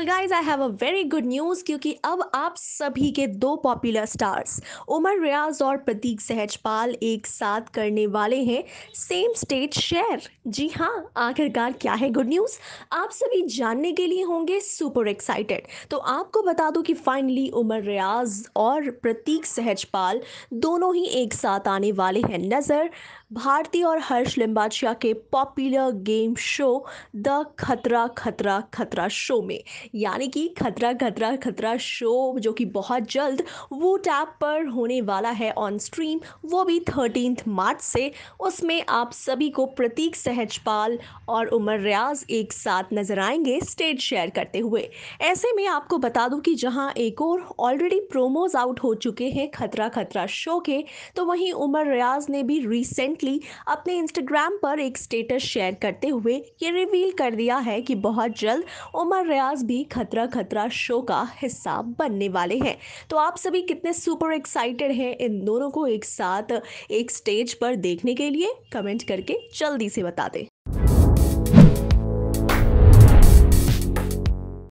well guys I have a very good news क्योंकि अब आप सभी के दो पॉपुलर स्टार्स उमर रियाज और प्रतीक सहजपाल एक साथ करने वाले हैं सेम स्टेज शेयर जी हाँ आखिरकार क्या है गुड न्यूज़ आप सभी जानने के लिए होंगे सुपर एक्साइटेड तो आपको बता दूं कि फाइनली उमर रियाज और प्रतीक सहजपाल दोनों ही एक साथ आने वाले हैं नज़र भारती और हर्ष लिम्बाचिया के पॉपुलर गेम शो द खतरा खतरा खतरा शो में यानी कि खतरा खतरा खतरा शो जो कि बहुत जल्द वो टैप पर होने वाला है ऑन स्ट्रीम वो भी थर्टीन मार्च से उसमें आप सभी को प्रतीक सहजपाल और उमर रियाज एक साथ नज़र आएंगे स्टेज शेयर करते हुए ऐसे में आपको बता दूं कि जहां एक और ऑलरेडी प्रोमोज आउट हो चुके हैं खतरा खतरा शो के तो वहीं उमर रियाज ने भी रिसेंटली अपने इंस्टाग्राम पर एक स्टेटस शेयर करते हुए ये रिवील कर दिया है कि बहुत जल्द उमर रियाज भी भी खतरा खतरा शो का हिस्सा बनने वाले हैं तो आप सभी कितने सुपर एक्साइटेड हैं इन दोनों को एक साथ एक स्टेज पर देखने के लिए कमेंट करके जल्दी से बता दें